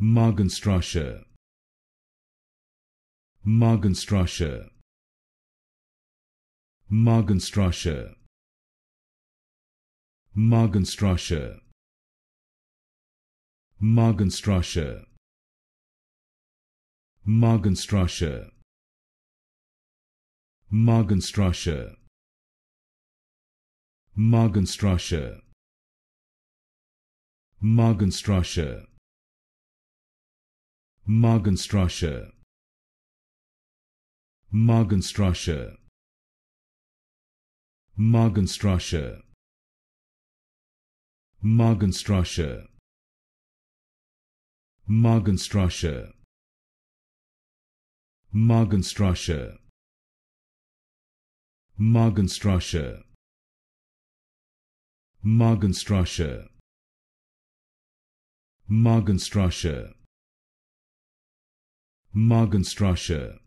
Magenstraße Magenstraße Magenstraße Magenstraße Magenstraße Magenstraße Magenstraße Magenstraße Magenstraße Magenstraße Magenstraße Magenstraße Magenstraße Magenstraße Magenstraße Magenstraße Magenstraße Magenstraße Morgenstrasse